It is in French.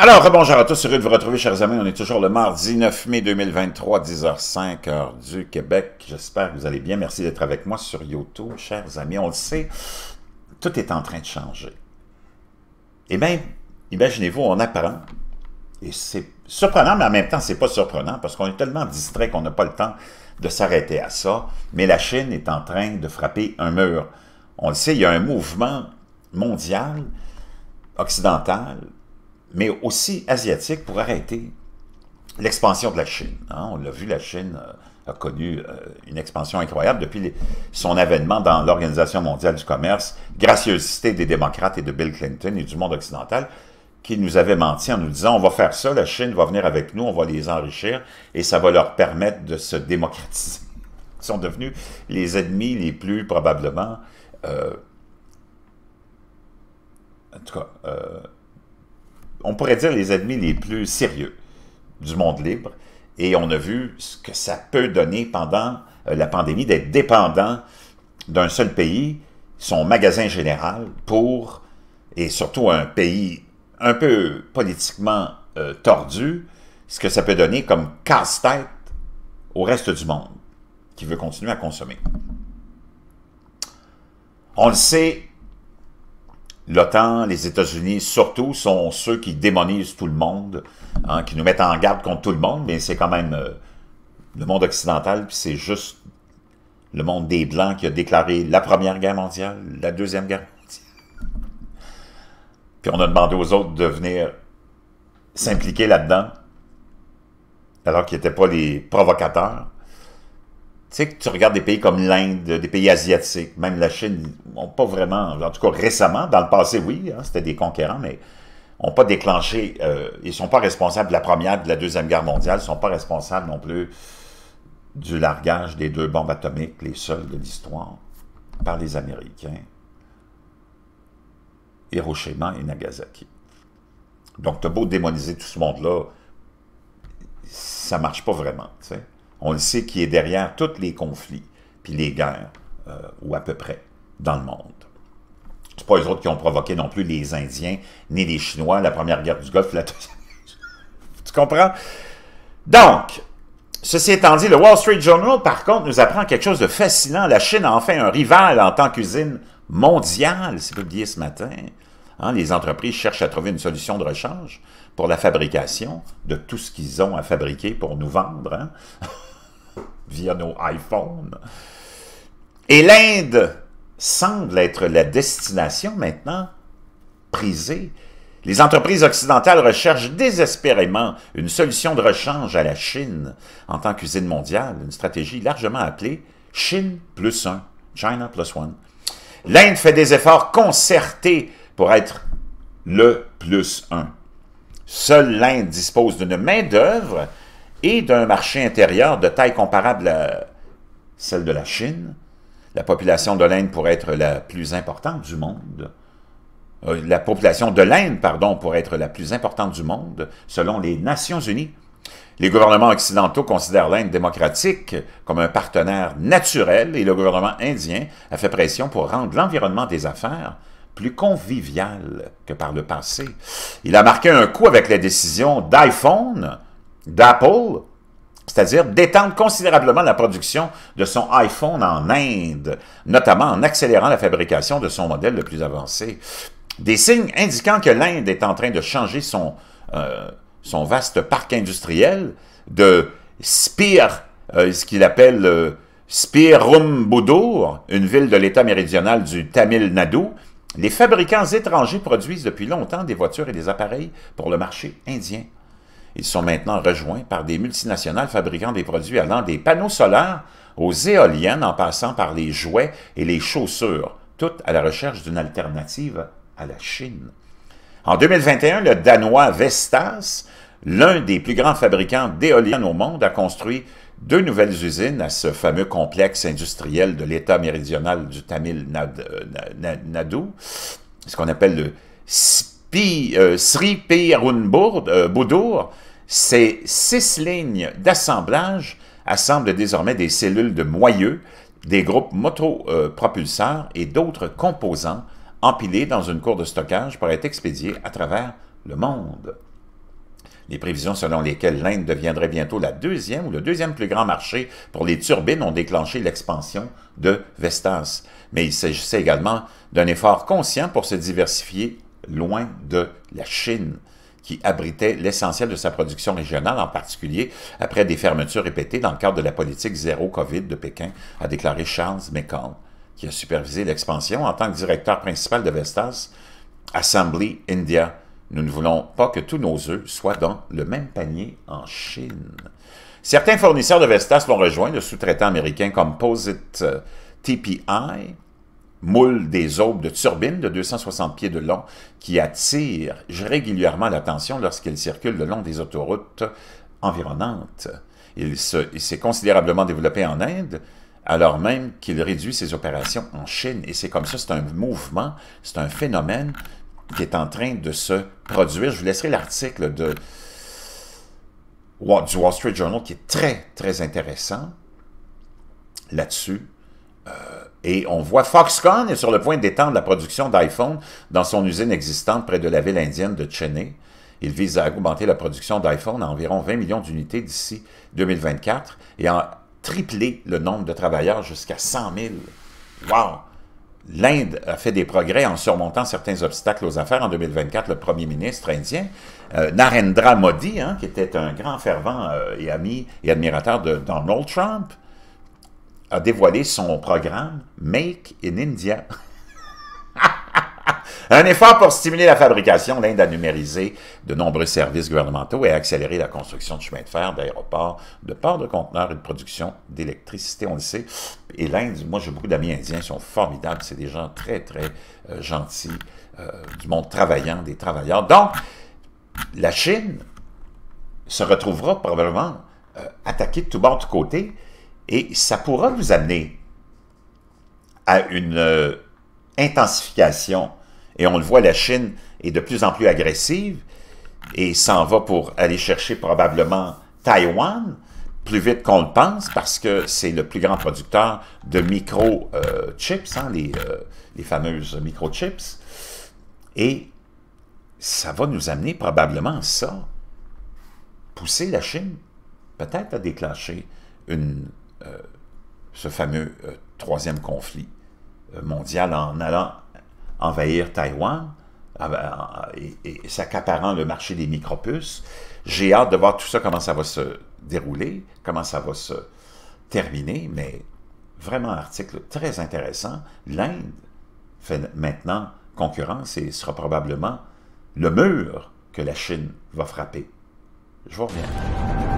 Alors, bonjour à tous, heureux de vous retrouver, chers amis. On est toujours le mardi 9 mai 2023, 10h05, heure du Québec. J'espère que vous allez bien. Merci d'être avec moi sur YouTube, chers amis. On le sait, tout est en train de changer. Et eh bien, imaginez-vous, on apprend, et c'est surprenant, mais en même temps, c'est pas surprenant, parce qu'on est tellement distrait qu'on n'a pas le temps de s'arrêter à ça, mais la Chine est en train de frapper un mur. On le sait, il y a un mouvement mondial, occidental, mais aussi asiatique pour arrêter l'expansion de la Chine. Hein. On l'a vu, la Chine euh, a connu euh, une expansion incroyable depuis son avènement dans l'Organisation mondiale du commerce, gracieusité des démocrates et de Bill Clinton et du monde occidental, qui nous avait menti en nous disant on va faire ça, la Chine va venir avec nous, on va les enrichir et ça va leur permettre de se démocratiser. Ils sont devenus les ennemis les plus probablement, euh, en tout cas, on pourrait dire, les ennemis les plus sérieux du monde libre. Et on a vu ce que ça peut donner pendant euh, la pandémie d'être dépendant d'un seul pays, son magasin général, pour, et surtout un pays un peu politiquement euh, tordu, ce que ça peut donner comme casse-tête au reste du monde qui veut continuer à consommer. On le sait, l'OTAN, les États-Unis surtout, sont ceux qui démonisent tout le monde, hein, qui nous mettent en garde contre tout le monde, mais c'est quand même euh, le monde occidental, puis c'est juste le monde des Blancs qui a déclaré la Première Guerre mondiale, la Deuxième Guerre mondiale. Puis on a demandé aux autres de venir s'impliquer là-dedans, alors qu'ils n'étaient pas les provocateurs tu sais, que tu regardes des pays comme l'Inde, des pays asiatiques, même la Chine, n'ont pas vraiment, en tout cas récemment, dans le passé, oui, hein, c'était des conquérants, mais n'ont pas déclenché, euh, ils ne sont pas responsables de la Première, de la Deuxième Guerre mondiale, ils ne sont pas responsables non plus du largage des deux bombes atomiques, les seules de l'histoire, par les Américains. Hiroshima et Nagasaki. Donc, te beau démoniser tout ce monde-là, ça marche pas vraiment, tu sais on le sait, qui est derrière tous les conflits, puis les guerres, euh, ou à peu près, dans le monde. Ce pas eux autres qui ont provoqué non plus les Indiens, ni les Chinois, la première guerre du Golfe, la tu comprends? Donc, ceci étant dit, le Wall Street Journal, par contre, nous apprend quelque chose de fascinant. La Chine a enfin un rival en tant qu'usine mondiale, c'est publié ce matin. Hein. les entreprises cherchent à trouver une solution de rechange pour la fabrication de tout ce qu'ils ont à fabriquer pour nous vendre. Hein via nos iPhones. Et l'Inde semble être la destination maintenant prisée. Les entreprises occidentales recherchent désespérément une solution de rechange à la Chine en tant qu'usine mondiale, une stratégie largement appelée Chine plus 1, China plus one ». L'Inde fait des efforts concertés pour être le plus un. Seule l'Inde dispose d'une main-d'œuvre et d'un marché intérieur de taille comparable à celle de la Chine, la population de l'Inde pourrait être la plus importante du monde. Euh, la population de l'Inde, pardon, pourrait être la plus importante du monde, selon les Nations Unies. Les gouvernements occidentaux considèrent l'Inde démocratique comme un partenaire naturel et le gouvernement indien a fait pression pour rendre l'environnement des affaires plus convivial que par le passé. Il a marqué un coup avec la décision d'iPhone d'Apple, c'est-à-dire d'étendre considérablement la production de son iPhone en Inde, notamment en accélérant la fabrication de son modèle le plus avancé. Des signes indiquant que l'Inde est en train de changer son, euh, son vaste parc industriel de Spire, euh, ce qu'il appelle euh, Spirumbudur, une ville de l'État méridional du Tamil Nadu, les fabricants étrangers produisent depuis longtemps des voitures et des appareils pour le marché indien. Ils sont maintenant rejoints par des multinationales fabriquant des produits allant des panneaux solaires aux éoliennes en passant par les jouets et les chaussures, toutes à la recherche d'une alternative à la Chine. En 2021, le Danois Vestas, l'un des plus grands fabricants d'éoliennes au monde, a construit deux nouvelles usines à ce fameux complexe industriel de l'État méridional du Tamil euh, Nadu, ce qu'on appelle le euh, Sri Pirunbudur, ces six lignes d'assemblage assemblent désormais des cellules de moyeux, des groupes motopropulseurs et d'autres composants empilés dans une cour de stockage pour être expédiés à travers le monde. Les prévisions selon lesquelles l'Inde deviendrait bientôt la deuxième ou le deuxième plus grand marché pour les turbines ont déclenché l'expansion de Vestas. Mais il s'agissait également d'un effort conscient pour se diversifier loin de la Chine qui abritait l'essentiel de sa production régionale, en particulier après des fermetures répétées dans le cadre de la politique zéro COVID de Pékin, a déclaré Charles McCall, qui a supervisé l'expansion en tant que directeur principal de Vestas Assembly India. Nous ne voulons pas que tous nos œufs soient dans le même panier en Chine. Certains fournisseurs de Vestas l'ont rejoint, le sous-traitant américain comme Posit euh, TPI, moule des aubes de turbine de 260 pieds de long qui attire régulièrement l'attention lorsqu'il circule le long des autoroutes environnantes. Il s'est considérablement développé en Inde, alors même qu'il réduit ses opérations en Chine. Et c'est comme ça, c'est un mouvement, c'est un phénomène qui est en train de se produire. Je vous laisserai l'article de, du Wall Street Journal qui est très, très intéressant là-dessus. Euh, et on voit Foxconn est sur le point d'étendre la production d'iPhone dans son usine existante près de la ville indienne de Chennai. Il vise à augmenter la production d'iPhone à environ 20 millions d'unités d'ici 2024 et à tripler le nombre de travailleurs jusqu'à 100 000. Wow! L'Inde a fait des progrès en surmontant certains obstacles aux affaires. En 2024, le premier ministre indien, euh, Narendra Modi, hein, qui était un grand fervent euh, et ami et admirateur de Donald Trump, a dévoilé son programme Make in India. Un effort pour stimuler la fabrication, l'Inde a numérisé de nombreux services gouvernementaux et a accéléré la construction de chemins de fer, d'aéroports, de ports de conteneurs et de production d'électricité, on le sait. Et l'Inde, moi j'ai beaucoup d'amis indiens, ils sont formidables, c'est des gens très très euh, gentils, euh, du monde travaillant, des travailleurs. Donc, la Chine se retrouvera probablement euh, attaquée de tout bord, de côté, et ça pourra vous amener à une euh, intensification. Et on le voit, la Chine est de plus en plus agressive et s'en va pour aller chercher probablement Taïwan plus vite qu'on le pense parce que c'est le plus grand producteur de microchips, chips hein, les, euh, les fameuses microchips. Et ça va nous amener probablement ça. Pousser la Chine peut-être à déclencher une euh, ce fameux euh, troisième conflit euh, mondial en allant envahir Taïwan et, s'accaparant le marché des micropuces. J'ai hâte de voir tout ça, comment ça va se dérouler, comment ça va se terminer, mais vraiment un article très intéressant. L'Inde fait maintenant concurrence et sera probablement le mur que la Chine va frapper. Je vous reviens.